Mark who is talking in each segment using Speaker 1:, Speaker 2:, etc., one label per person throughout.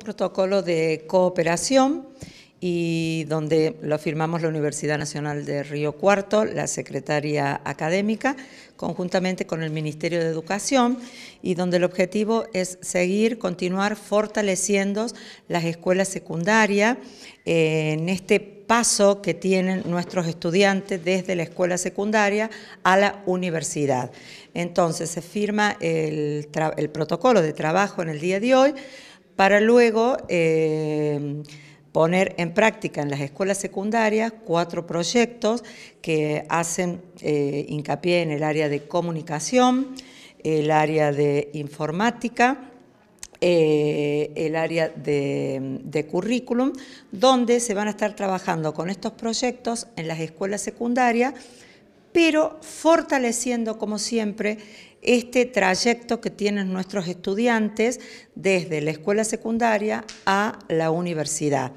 Speaker 1: protocolo de cooperación y donde lo firmamos la Universidad Nacional de Río Cuarto, la Secretaría Académica, conjuntamente con el Ministerio de Educación, y donde el objetivo es seguir, continuar fortaleciendo las escuelas secundarias en este paso que tienen nuestros estudiantes desde la escuela secundaria a la universidad. Entonces se firma el, el protocolo de trabajo en el día de hoy, para luego eh, poner en práctica en las escuelas secundarias cuatro proyectos que hacen eh, hincapié en el área de comunicación, el área de informática, eh, el área de, de, currículum, donde se van a estar trabajando con estos proyectos en las escuelas secundarias pero fortaleciendo como siempre este trayecto que tienen nuestros estudiantes desde la escuela secundaria a la universidad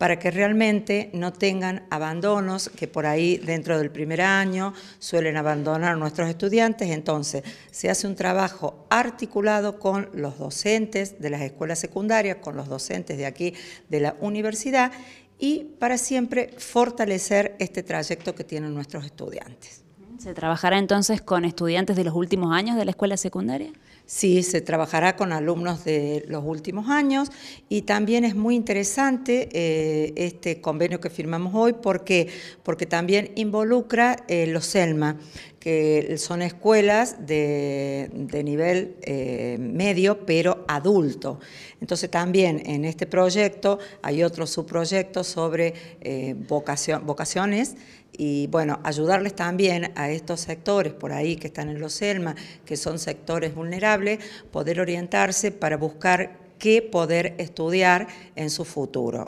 Speaker 1: para que realmente no tengan abandonos, que por ahí dentro del primer año suelen abandonar nuestros estudiantes. Entonces, se hace un trabajo articulado con los docentes de las escuelas secundarias, con los docentes de aquí de la universidad y para siempre fortalecer este trayecto que tienen nuestros estudiantes. ¿Se trabajará entonces con estudiantes de los últimos años de la escuela secundaria? Sí, se trabajará con alumnos de los últimos años y también es muy interesante eh, este convenio que firmamos hoy porque, porque también involucra eh, los SELMA, que son escuelas de, nivel eh, medio, pero adulto. Entonces también en este proyecto hay otro subproyecto sobre eh, vocación, vocaciones y bueno, ayudarles también a estos sectores por ahí que están en los SELMA, que son sectores vulnerables, poder orientarse para buscar qué poder estudiar en su futuro.